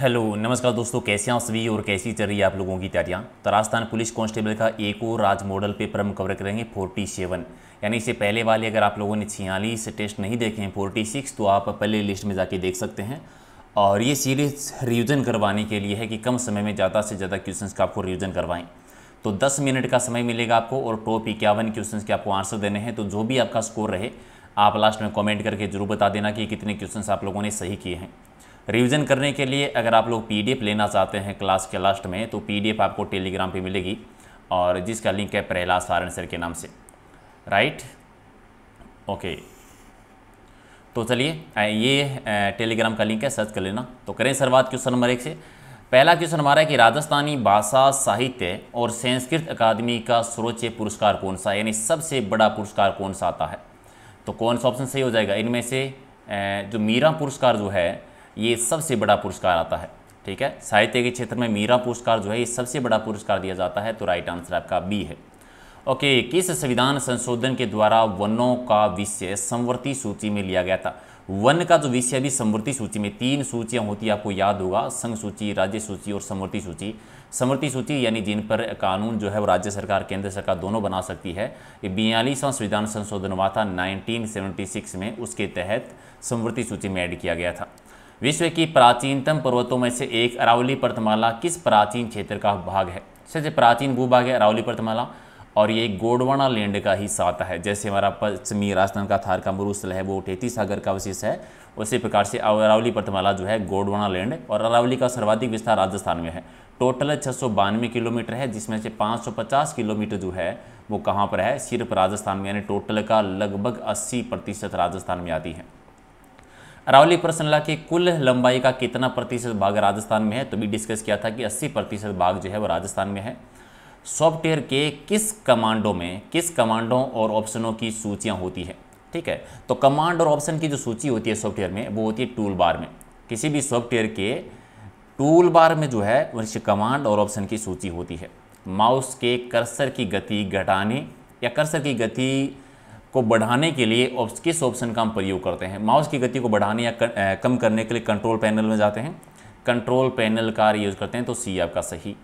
hello नमस्कार दोस्तों कैसे आप सभी और कैसी चल रही है आप लोगों की तैयारियां तो राजस्थान पुलिस कांस्टेबल का एक और राज मॉडल पेपर हम कवर करेंगे 47 यानी इससे पहले वाले अगर आप लोगों ने छियालीस टेस्ट नहीं देखे हैं फोर्टी तो आप पहले लिस्ट में जाके देख सकते हैं और ये सीरीज रिविज़न करवाने के लिए है कि कम समय में ज़्यादा से ज़्यादा क्वेश्चन का आपको रिविज़न करवाएँ तो दस मिनट का समय मिलेगा आपको और टॉप इक्यावन क्वेश्चन के आपको आंसर देने हैं तो जो भी आपका स्कोर रहे आप लास्ट में कमेंट करके जरूर बता देना कि कितने क्वेश्चंस आप लोगों ने सही किए हैं रिवीजन करने के लिए अगर आप लोग पीडीएफ लेना चाहते हैं क्लास के लास्ट में तो पीडीएफ आपको टेलीग्राम पे मिलेगी और जिसका लिंक है प्रहलाद सारण सर के नाम से राइट ओके तो चलिए ये टेलीग्राम का लिंक है सर्च कर लेना तो करें बात क्वेश्चन नंबर एक से पहला क्वेश्चन हमारा है कि राजस्थानी भाषा साहित्य और संस्कृत अकादमी का सर्वोच्च पुरस्कार कौन सा यानी सबसे बड़ा पुरस्कार कौन सा आता है तो कौन सा ऑप्शन सही हो जाएगा इनमें से जो मीरा पुरस्कार जो है ये सबसे बड़ा पुरस्कार आता है ठीक है साहित्य के क्षेत्र में मीरा पुरस्कार जो है ये सबसे बड़ा पुरस्कार दिया जाता है तो राइट आंसर आपका बी है ओके किस संविधान संशोधन के द्वारा वनों का विषय संवर्ती सूची में लिया गया था वन का जो विषय भी समृद्धि सूची में तीन सूचियां होती है आपको याद होगा संघ सूची राज्य सूची और समृति सूची समृति सूची यानी जिन पर कानून जो है वो राज्य सरकार केंद्र सरकार दोनों बना सकती है ये बयालीसवां संविधान संशोधन हुआ था 1976 में उसके तहत समृद्धि सूची में ऐड किया गया था विश्व की प्राचीनतम पर्वतों में से एक अरावली पर्वतमाला किस प्राचीन क्षेत्र का भाग है सबसे प्राचीन भूभाग है अरावली पर्वतमाला और ये गोडवाना लैंड का ही साथ है जैसे हमारा पश्चिमी राजस्थान का थार का मरुस्थल है वो टेती सागर का अवशेष है उसी प्रकार से अरावली पर्वतमाला जो है गोडवाना लैंड और अरावली का सर्वाधिक विस्तार राजस्थान में है टोटल छः किलोमीटर है जिसमें से पचास किलोमीटर जो है वो कहाँ पर है सिर्फ राजस्थान में यानी टोटल का लगभग अस्सी प्रतिशत राजस्थान में आती है अरावली ला के कुल लंबाई का कितना प्रतिशत भाग राजस्थान में है तो भी डिस्कस किया था कि 80 प्रतिशत भाग जो है वो राजस्थान में है सॉफ्टवेयर के किस कमांडों में किस कमांडों और ऑप्शनों की सूचियाँ होती है ठीक है तो कमांड और ऑप्शन की जो सूची होती है सॉफ्टवेयर में वो होती है टूल बार में किसी भी सॉफ्टवेयर के टूल बार में जो है वैसे कमांड और ऑप्शन की सूची होती है माउस के कर्सर की गति घटाने या कर्सर की गति को बढ़ाने के लिए किस ऑप्शन का हम प्रयोग करते हैं माउस की गति को बढ़ाने या कम करने के लिए कंट्रोल पैनल में जाते हैं कंट्रोल पैनल का यूज़ करते हैं तो सी आपका सही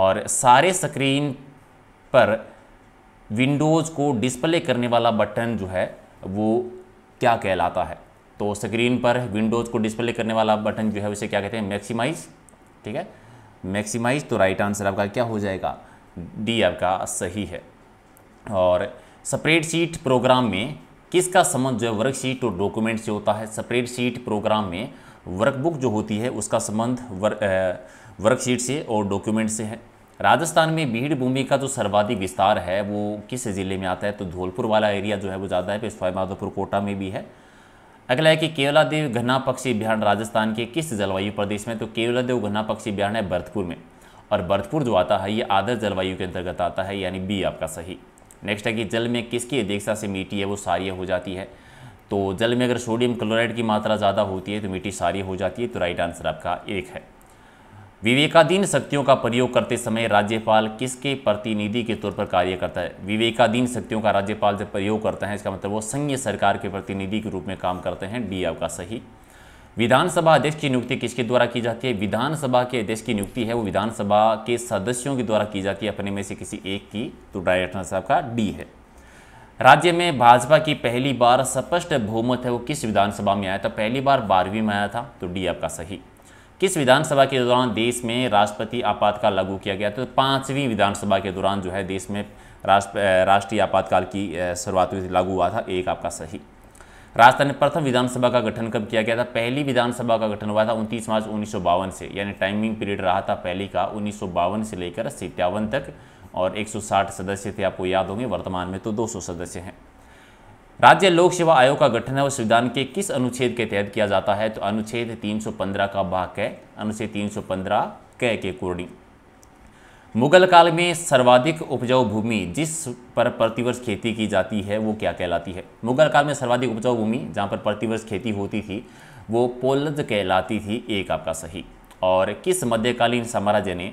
और सारे स्क्रीन पर विंडोज़ को डिस्प्ले करने वाला बटन जो है वो क्या कहलाता है तो स्क्रीन पर विंडोज़ को डिस्प्ले करने वाला बटन जो है उसे क्या कहते हैं मैक्सिमाइज ठीक है मैक्सिमाइज तो राइट आंसर आपका क्या हो जाएगा डी आपका सही है और शीट प्रोग्राम में किसका संबंध जो है वर्कशीट और डॉक्यूमेंट से होता है शीट प्रोग्राम में वर्कबुक जो होती है उसका संबंध वर्कशीट से और डॉक्यूमेंट से है राजस्थान में भीड़ भूमि का जो सर्वाधिक विस्तार है वो किस ज़िले में आता है तो धौलपुर वाला एरिया जो है वो ज़्यादा है फिर तो माधोपुर कोटा में भी है अगला है कि केवलादेव घना पक्षी बिहार राजस्थान के किस जलवायु प्रदेश में तो केवलादेव घना पक्षी बिहार है भरतपुर में और भरतपुर जो आता है ये आदर्श जलवायु के अंतर्गत आता है यानी बी आपका सही नेक्स्ट है कि जल में किसकी दीक्षा से मिट्टी है वो सारी हो जाती है तो जल में अगर सोडियम क्लोराइड की मात्रा ज़्यादा होती है तो मिट्टी सारी हो जाती है तो राइट आंसर आपका एक है विवेकाधीन शक्तियों का प्रयोग करते समय राज्यपाल किसके प्रतिनिधि के तौर पर कार्य करता है विवेकाधीन शक्तियों का राज्यपाल जब प्रयोग करता है इसका मतलब वो संघीय सरकार के प्रतिनिधि के रूप में काम करते हैं डी आपका सही विधानसभा अध्यक्ष की नियुक्ति किसके द्वारा की जाती है विधानसभा के अध्यक्ष की नियुक्ति है वो विधानसभा के सदस्यों के द्वारा की जाती है अपने में से किसी एक की तो डायरेक्ट आंसर आपका डी है राज्य में भाजपा की पहली बार स्पष्ट बहुमत है वो किस विधानसभा में आया था पहली बार बारहवीं में आया था तो डी आपका सही किस विधानसभा के दौरान देश में राष्ट्रपति आपातकाल लागू किया गया तो पाँचवीं विधानसभा के दौरान जो है देश में राष्ट्र राष्ट्रीय आपातकाल की शुरुआत लागू हुआ था एक आपका सही राजस्थान में प्रथम विधानसभा का गठन कब किया गया था पहली विधानसभा का गठन हुआ था उनतीस मार्च उन्नीस से यानी टाइमिंग पीरियड रहा था पहली का उन्नीस से लेकर सत्यावन तक और 160 सदस्य थे आपको याद होंगे वर्तमान में तो 200 सदस्य हैं राज्य लोक सेवा आयोग का गठन है वो संविधान के किस अनुच्छेद के तहत किया जाता है तो अनुच्छेद 315 का भाग है अनुच्छेद 315 सौ कै के, के, के कोडिंग मुगल काल में सर्वाधिक उपजाऊ भूमि जिस पर प्रतिवर्ष खेती की जाती है वो क्या कहलाती है मुगल काल में सर्वाधिक उपजाऊ भूमि जहाँ पर प्रतिवर्ष खेती होती थी वो पोलज कहलाती थी एक आपका सही और किस मध्यकालीन साम्राज्य ने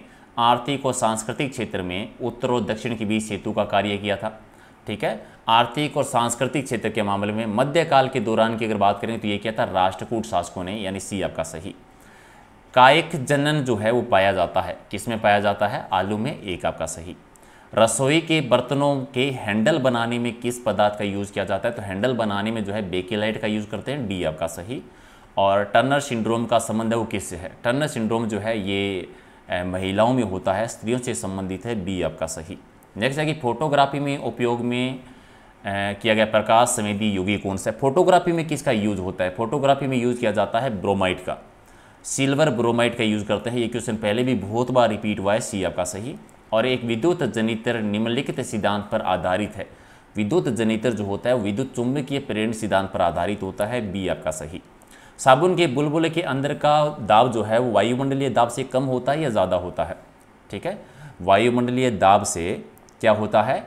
आर्थिक और सांस्कृतिक क्षेत्र में उत्तर और दक्षिण के बीच सेतु का कार्य किया था ठीक है आर्थिक और सांस्कृतिक क्षेत्र के मामले में मध्यकाल के दौरान की अगर बात करें तो ये क्या था राष्ट्रकूट शासकों ने यानी सी आपका सही कायिक जनन जो है वो पाया जाता है किस में पाया जाता है आलू में एक आपका सही रसोई के बर्तनों के हैंडल बनाने में किस पदार्थ का यूज़ किया जाता है तो हैंडल बनाने में जो है बेकेलाइट का यूज़ करते हैं डी आपका सही और टर्नर सिंड्रोम का संबंध है वो किससे है टर्नर सिंड्रोम जो है ये महिलाओं में होता है स्त्रियों से संबंधित है बी आपका सही नेक्स्ट है कि फोटोग्राफी में उपयोग में किया गया प्रकाश संवेदी योगी कौन सा फोटोग्राफी में किसका यूज होता है फोटोग्राफी में यूज किया जाता है ब्रोमाइट का सिल्वर ब्रोमाइड का यूज़ करते हैं ये क्वेश्चन पहले भी बहुत बार रिपीट हुआ है सी आपका सही और एक विद्युत जनितर निम्नलिखित सिद्धांत पर आधारित है विद्युत जनितर जो होता है विद्युत चुंबकीय प्रेरण सिद्धांत पर आधारित होता है बी आपका सही साबुन के बुलबुले के अंदर का दाब जो है वो वायुमंडलीय दाब से कम होता है या ज़्यादा होता है ठीक है वायुमंडलीय दाब से क्या होता है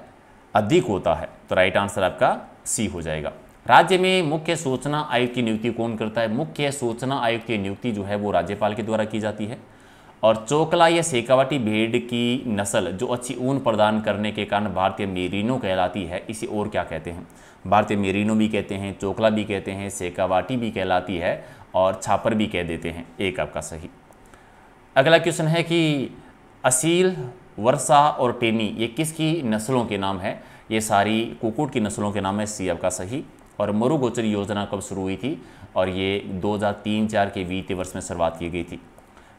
अधिक होता है तो राइट आंसर आपका सी हो जाएगा राज्य में मुख्य सूचना आयुक्त की नियुक्ति कौन करता है मुख्य सूचना आयुक्त की नियुक्ति जो है वो राज्यपाल के द्वारा की जाती है और चोकला या सेकावटी भेड़ की नस्ल जो अच्छी ऊन प्रदान करने के कारण भारतीय मेरीनो कहलाती है इसे और क्या कहते हैं भारतीय मेरीनो भी कहते हैं चोकला भी कहते हैं सेकावाटी भी कहलाती है और छापर भी कह देते हैं एक आपका सही अगला क्वेश्चन है कि असील वर्षा और टेनी ये किसकी नस्लों के नाम है ये सारी कुकुट की नस्लों के नाम है सी आपका सही और मरुगोचर योजना कब शुरू हुई थी और ये 2003 हज़ार के वित्तीय वर्ष में शुरुआत की गई थी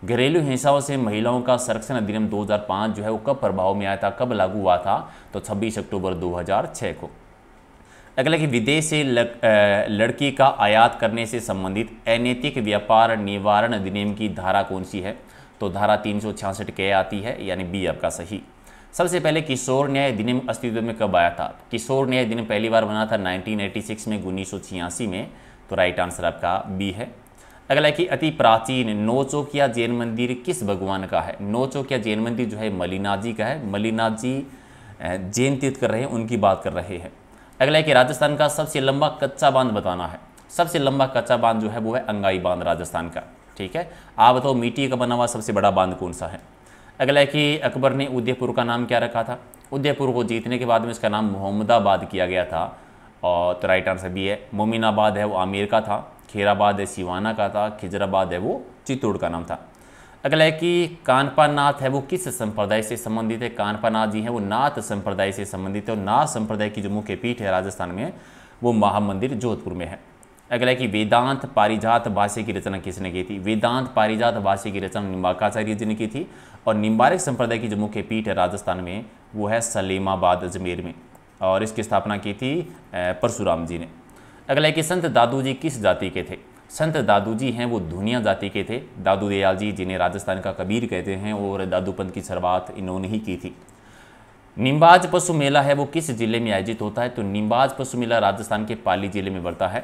घरेलू हिंसाओं से महिलाओं का संरक्षण अधिनियम 2005 जो है वो कब प्रभाव में आया था कब लागू हुआ था तो 26 अक्टूबर 2006 को अगला कि विदेश से लड़की का आयात करने से संबंधित अनैतिक व्यापार निवारण अधिनियम की धारा कौन सी है तो धारा तीन के आती है यानी बी आपका सही सबसे पहले किशोर न्याय अधिनियम अस्तित्व में कब आया था किशोर न्याय अधिनियम पहली बार बना था 1986 में उन्नीस में तो राइट आंसर आपका बी है अगला है कि अति प्राचीन नोचोकिया जैन मंदिर किस भगवान का है नोचोकिया जैन मंदिर जो है मलिनाथ जी का है मलिनाथ जी जैन तीर्थ कर रहे हैं उनकी बात कर रहे हैं अगला है कि राजस्थान का सबसे लंबा कच्चा बांध बताना है सबसे लंबा कच्चा बांध जो है वो है अंगाई बांध राजस्थान का ठीक है आप बताओ मिट्टी का बना हुआ सबसे बड़ा बांध कौन सा है अगला है कि अकबर ने उदयपुर का नाम क्या रखा था उदयपुर को जीतने के बाद में इसका नाम मोहम्मदाबाद किया गया था और तो राइट आंसर भी है मोमिनाबाद है वो आमिर का था खेराबाद है सिवाना का था खिजराबाद है वो चित्तौड़ का नाम था अगला है कि कानपा नाथ है वो किस संप्रदाय से संबंधित है कानपा नाथ जी हैं वो नाथ संप्रदाय से संबंधित है और नाथ संप्रदाय की जो मुख्य पीठ है राजस्थान में वो महामंदिर जोधपुर में है अगला कि वेदांत पारिजात भाष्य की रचना किसने की थी वेदांत पारिजात भाष्य की रचना निम्बाकाचार्य जी ने की थी और निम्बारक संप्रदाय की जो मुख्य पीठ है राजस्थान में वो है सलीमाबाद अजमेर में और इसकी स्थापना की थी परशुराम जी ने अगला है कि संत दादू जी किस जाति के थे संत दादू जी हैं वो धुनिया जाति के थे दादू दयाल जी जिन्हें राजस्थान का कबीर कहते हैं और दादूपंत की शुरुआत इन्होंने ही की थी निम्बाज पशु मेला है वो किस जिले में आयोजित होता है तो निम्बाज पशु मेला राजस्थान के पाली जिले में बढ़ता है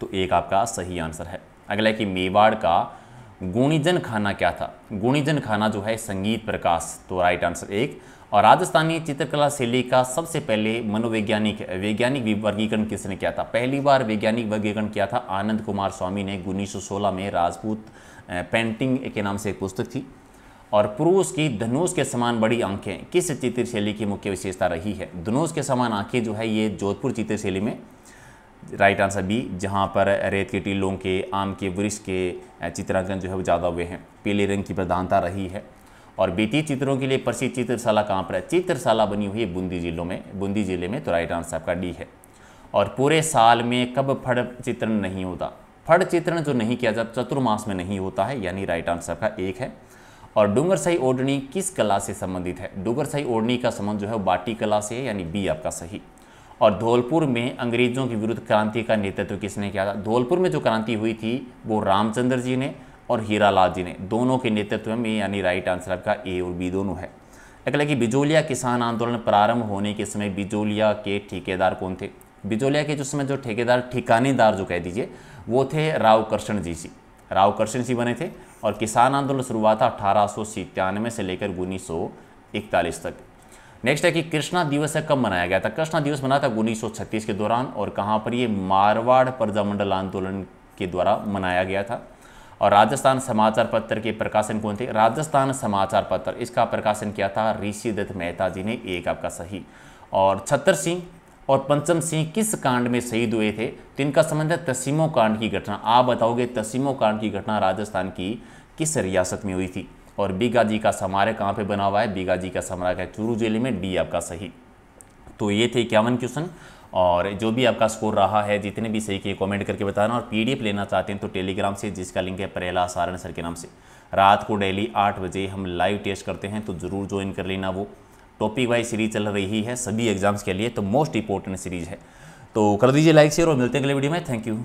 तो एक आपका सही आंसर है अगला है कि मेवाड़ का गुणिजन खाना क्या था गुणिजन खाना जो है संगीत प्रकाश तो राइट आंसर एक और राजस्थानी चित्रकला शैली का सबसे पहले मनोवैज्ञानिक वैज्ञानिक वर्गीकरण किसने किया था पहली बार वैज्ञानिक वर्गीकरण किया था आनंद कुमार स्वामी ने उन्नीस में राजपूत पेंटिंग के नाम से एक पुस्तक थी और पुरुष की धनुष के समान बड़ी आंखें किस चित्र शैली की मुख्य विशेषता रही है धनुष के समान आंखें जो है ये जोधपुर चित्र शैली में राइट आंसर बी जहाँ पर रेत के टीलों के आम के वृक्ष के चित्रांकन जो है वो ज़्यादा हुए हैं पीले रंग की प्रधानता रही है और बीती चित्रों के लिए प्रसिद्ध चित्रशाला कहाँ पर है चित्रशाला बनी हुई है बूंदी जिलों में बूंदी जिले में तो राइट आंसर आपका डी है और पूरे साल में कब फड़ चित्रण नहीं होता फड़ चित्रण जो नहीं किया जाता चतुर्मास में नहीं होता है यानी राइट आंसर आपका एक है और डूंगरसाई ओढ़नी किस कला से संबंधित है डूंगरसाई ओढ़नी का संबंध जो है वो बाटी कला से है यानी बी आपका सही और धौलपुर में अंग्रेज़ों के विरुद्ध क्रांति का नेतृत्व किसने किया था धौलपुर में जो क्रांति हुई थी वो रामचंद्र जी ने और हीरालाल जी ने दोनों के नेतृत्व में यानी राइट आंसर आपका ए और बी दोनों है अगला कि बिजोलिया किसान आंदोलन प्रारंभ होने के समय बिजोलिया के ठेकेदार कौन थे बिजोलिया के जो समय जो ठेकेदार ठिकानेदार जो कह दीजिए वो थे राव कृष्ण जी जी राव कृष्ण जी बने थे और किसान आंदोलन शुरू हुआ था अठारह से लेकर उन्नीस तक नेक्स्ट है कि कृष्णा दिवस कब मनाया गया था कृष्णा दिवस मनाया था उन्नीस के दौरान और कहाँ पर ये मारवाड़ प्रजामंडल आंदोलन के द्वारा मनाया गया था और राजस्थान समाचार पत्र के प्रकाशन कौन थे राजस्थान समाचार पत्र इसका प्रकाशन किया था ऋषि दत्त मेहता जी ने एक आपका सही और छत्तर सिंह और पंचम सिंह किस कांड में शहीद हुए थे तो इनका संबंध है तसीमो कांड की घटना आप बताओगे तसीमो कांड की घटना राजस्थान की किस रियासत में हुई थी और बीगा जी का समारय कहाँ पे बना हुआ है बीगा जी का समारा है चूरू जिले में डी आपका सही तो ये थे इक्यावन क्वेश्चन और जो भी आपका स्कोर रहा है जितने भी सही किए कमेंट करके बताना और पीडीएफ लेना चाहते हैं तो टेलीग्राम से जिसका लिंक है प्रहला सारण सर के नाम से रात को डेली आठ बजे हम लाइव टेस्ट करते हैं तो ज़रूर ज्वाइन कर लेना वो टॉपिक वाइज सीरीज चल रही है सभी एग्जाम्स के लिए तो मोस्ट इंपॉर्टेंट सीरीज है तो कर दीजिए लाइक शेयर और मिलते हैं अगले वीडियो में थैंक यू